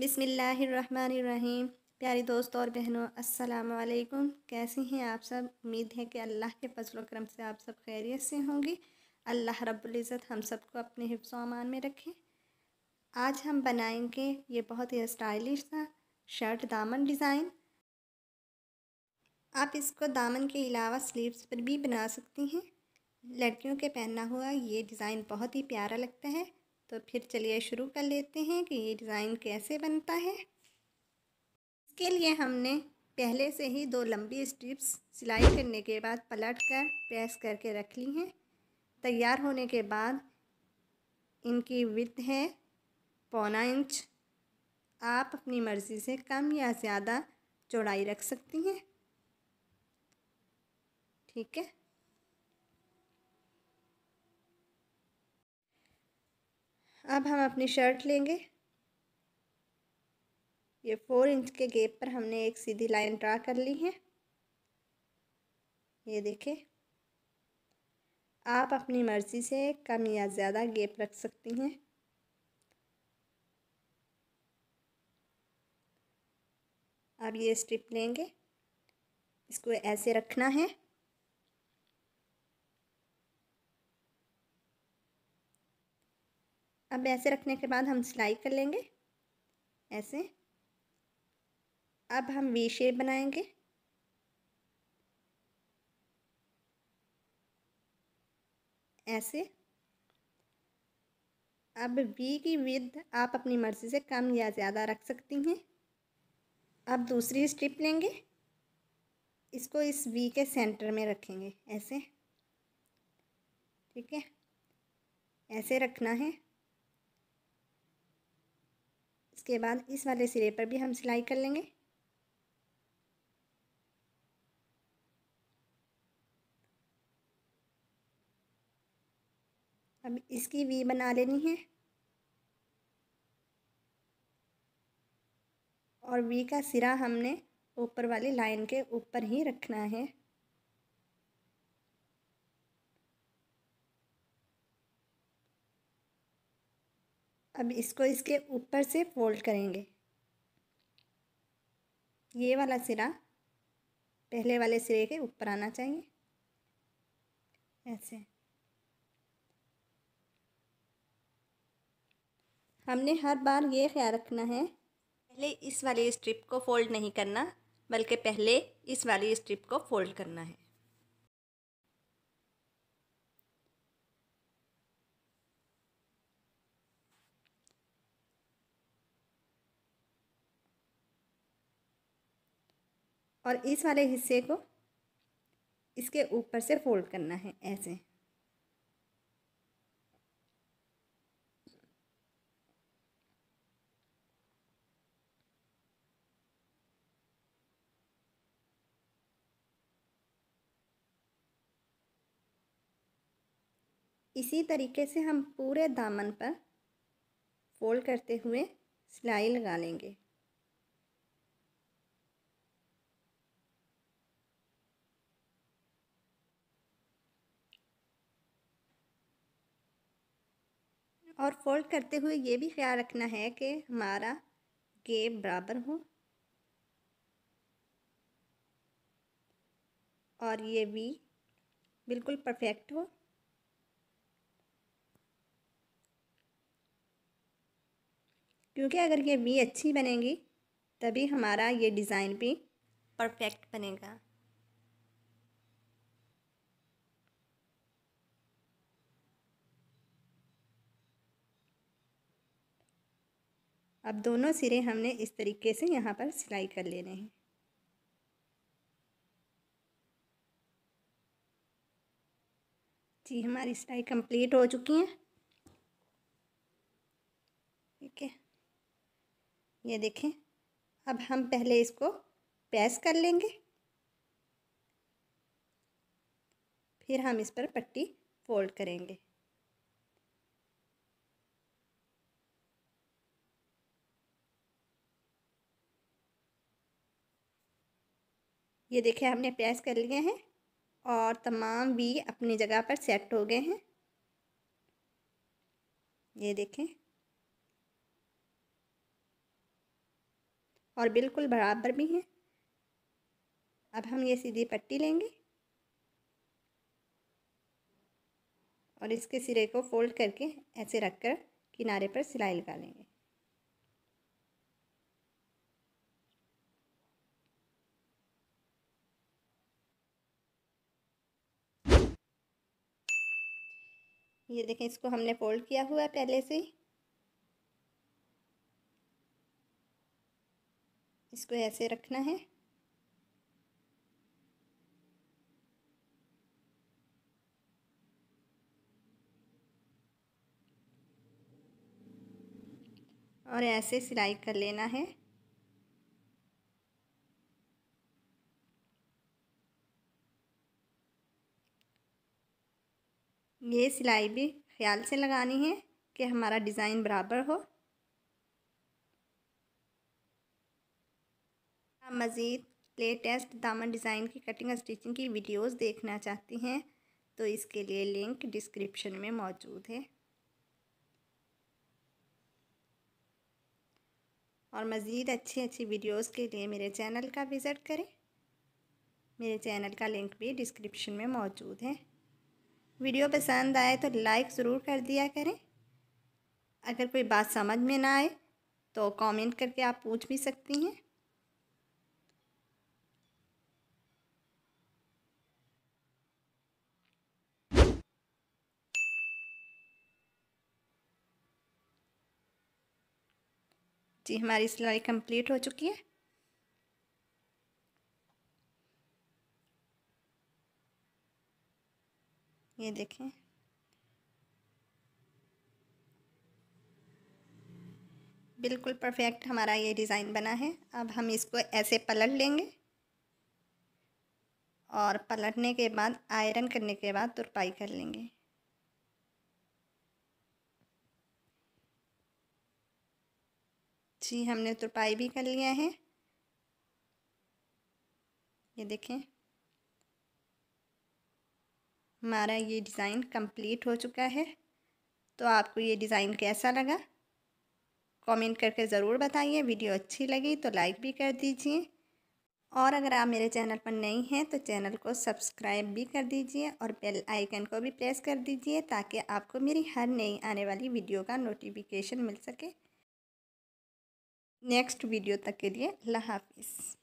बिसमीम प्यारी दोस्तों और बहनों अस्सलाम वालेकुम कैसी हैं आप सब उम्मीद है कि अल्लाह के फजल करम से आप सब खैरियत से होंगी अल्लाह रब्बुल इज़्ज़त हम सबको अपने हिफ्स अमान में रखें आज हम बनाएंगे ये बहुत ही स्टाइलिश सा शर्ट दामन डिज़ाइन आप इसको दामन के अलावा स्लीव्स पर भी बना सकती हैं लड़कियों के पहना हुआ ये डिज़ाइन बहुत ही प्यारा लगता है तो फिर चलिए शुरू कर लेते हैं कि ये डिज़ाइन कैसे बनता है इसके लिए हमने पहले से ही दो लंबी स्ट्रिप्स सिलाई करने के बाद पलट कर प्रेस करके रख ली हैं तैयार होने के बाद इनकी विथ है पौना इंच आप अपनी मर्ज़ी से कम या ज़्यादा चौड़ाई रख सकती हैं ठीक है अब हम अपनी शर्ट लेंगे ये फोर इंच के गेप पर हमने एक सीधी लाइन ड्रा कर ली है ये देखें आप अपनी मर्ज़ी से कम या ज़्यादा गेप रख सकती हैं अब ये स्ट्रिप लेंगे इसको ऐसे रखना है अब ऐसे रखने के बाद हम सिलाई कर लेंगे ऐसे अब हम वी शेप बनाएंगे ऐसे अब वी की विद आप अपनी मर्ज़ी से कम या ज़्यादा रख सकती हैं अब दूसरी स्ट्रिप लेंगे इसको इस वी के सेंटर में रखेंगे ऐसे ठीक है ऐसे रखना है इसके बाद इस वाले सिरे पर भी हम सिलाई कर लेंगे अब इसकी वी बना लेनी है और वी का सिरा हमने ऊपर वाली लाइन के ऊपर ही रखना है अब इसको इसके ऊपर से फोल्ड करेंगे ये वाला सिरा पहले वाले सिरे के ऊपर आना चाहिए ऐसे हमने हर बार ये ख्याल रखना है पहले इस वाली स्ट्रिप को फोल्ड नहीं करना बल्कि पहले इस वाली स्ट्रिप को फोल्ड करना है और इस वाले हिस्से को इसके ऊपर से फोल्ड करना है ऐसे इसी तरीके से हम पूरे दामन पर फोल्ड करते हुए सिलाई लगा लेंगे और फोल्ड करते हुए ये भी ख्याल रखना है कि हमारा गेप बराबर हो और ये भी बिल्कुल परफेक्ट हो क्योंकि अगर ये वी अच्छी बनेगी तभी हमारा ये डिज़ाइन भी परफेक्ट बनेगा अब दोनों सिरे हमने इस तरीके से यहाँ पर सिलाई कर लेने हैं जी हमारी सिलाई कंप्लीट हो चुकी है ठीक है ये देखें अब हम पहले इसको प्रेस कर लेंगे फिर हम इस पर पट्टी फोल्ड करेंगे ये देखें हमने प्याज कर लिए हैं और तमाम भी अपनी जगह पर सेट हो गए हैं ये देखें और बिल्कुल बराबर भी हैं अब हम ये सीधी पट्टी लेंगे और इसके सिरे को फोल्ड करके ऐसे रखकर किनारे पर सिलाई लगा लेंगे ये देखें इसको हमने फोल्ड किया हुआ है पहले से इसको ऐसे रखना है और ऐसे सिलाई कर लेना है ये सिलाई भी ख्याल से लगानी है कि हमारा डिज़ाइन बराबर हो आप मज़ीद लेटेस्ट दामन डिज़ाइन की कटिंग और स्टिचिंग की वीडियोस देखना चाहती हैं तो इसके लिए लिंक डिस्क्रिप्शन में मौजूद है और मज़ीद अच्छी अच्छी वीडियोस के लिए मेरे चैनल का विज़िट करें मेरे चैनल का लिंक भी डिस्क्रिप्शन में मौजूद है वीडियो पसंद आए तो लाइक ज़रूर कर दिया करें अगर कोई बात समझ में ना आए तो कमेंट करके आप पूछ भी सकती हैं जी हमारी सिलाई कंप्लीट हो चुकी है ये देखें बिल्कुल परफेक्ट हमारा ये डिज़ाइन बना है अब हम इसको ऐसे पलट लेंगे और पलटने के बाद आयरन करने के बाद तुरपाई कर लेंगे जी हमने तुरपाई भी कर लिया है ये देखें हमारा ये डिज़ाइन कंप्लीट हो चुका है तो आपको ये डिज़ाइन कैसा लगा कमेंट करके ज़रूर बताइए वीडियो अच्छी लगी तो लाइक भी कर दीजिए और अगर आप मेरे चैनल पर नई हैं तो चैनल को सब्सक्राइब भी कर दीजिए और बेल आइकन को भी प्रेस कर दीजिए ताकि आपको मेरी हर नई आने वाली वीडियो का नोटिफिकेशन मिल सके नेक्स्ट वीडियो तक के लिए अल्लाह हाफिज़